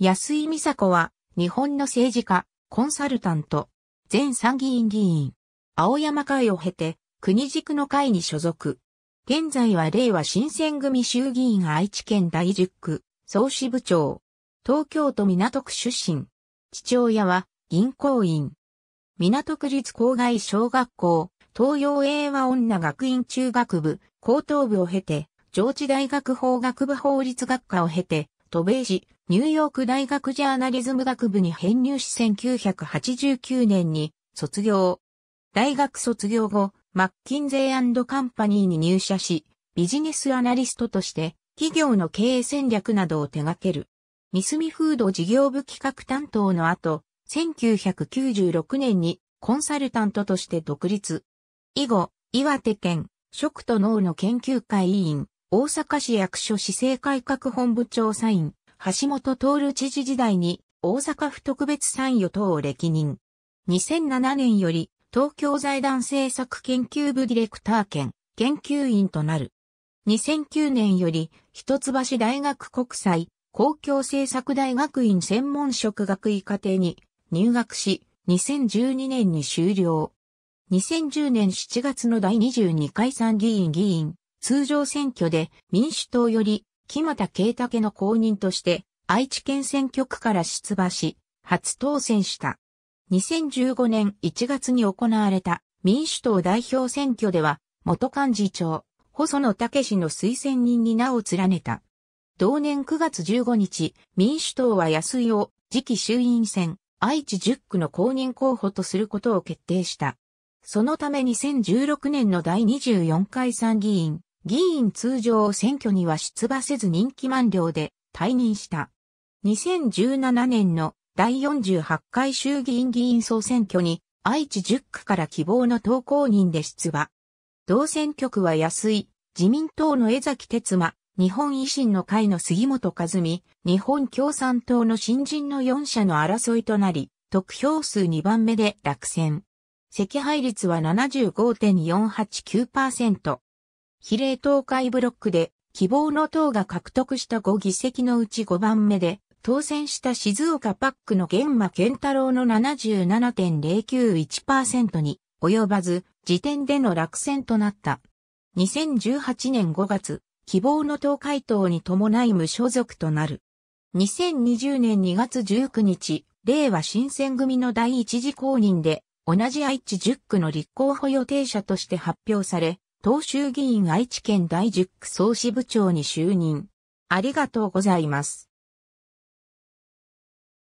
安井美佐子は、日本の政治家、コンサルタント、前参議院議員、青山会を経て、国軸の会に所属。現在は令和新選組衆議院愛知県第10区、総支部長。東京都港区出身。父親は、銀行員。港区立郊外小学校、東洋英和女学院中学部、高等部を経て、上智大学法学部法律学科を経て、渡米し、ニューヨーク大学ジャーナリズム学部に編入し1989年に卒業。大学卒業後、マッキンゼーカンパニーに入社し、ビジネスアナリストとして企業の経営戦略などを手掛ける。ミスミフード事業部企画担当の後、1996年にコンサルタントとして独立。以後、岩手県食と脳の研究会委員、大阪市役所市政改革本部長サイン。橋本徹知事時代に大阪府特別参与等を歴任。2007年より東京財団政策研究部ディレクター兼研究員となる。2009年より一橋大学国際公共政策大学院専門職学位課程に入学し、2012年に終了。2010年7月の第22回参議院議員通常選挙で民主党より木又慶武の後任として、愛知県選挙区から出馬し、初当選した。2015年1月に行われた民主党代表選挙では、元幹事長、細野武の推薦人に名を連ねた。同年9月15日、民主党は安井を次期衆院選、愛知10区の公認候補とすることを決定した。そのため2016年の第24回参議院議員通常選挙には出馬せず任期満了で退任した。2017年の第48回衆議院議員総選挙に愛知10区から希望の投稿人で出馬。同選挙区は安井、自民党の江崎哲馬、日本維新の会の杉本和美、日本共産党の新人の4社の争いとなり、得票数2番目で落選。赤配率は75.489%。比例東海ブロックで希望の党が獲得した5議席のうち5番目で当選した静岡パックの玄馬健太郎の77.091%に及ばず時点での落選となった。2018年5月、希望の党回答に伴い無所属となる。2020年2月19日、令和新選組の第一次公認で同じ愛知10区の立候補予定者として発表され、党衆議院愛知県第10区総支部長に就任。ありがとうございます。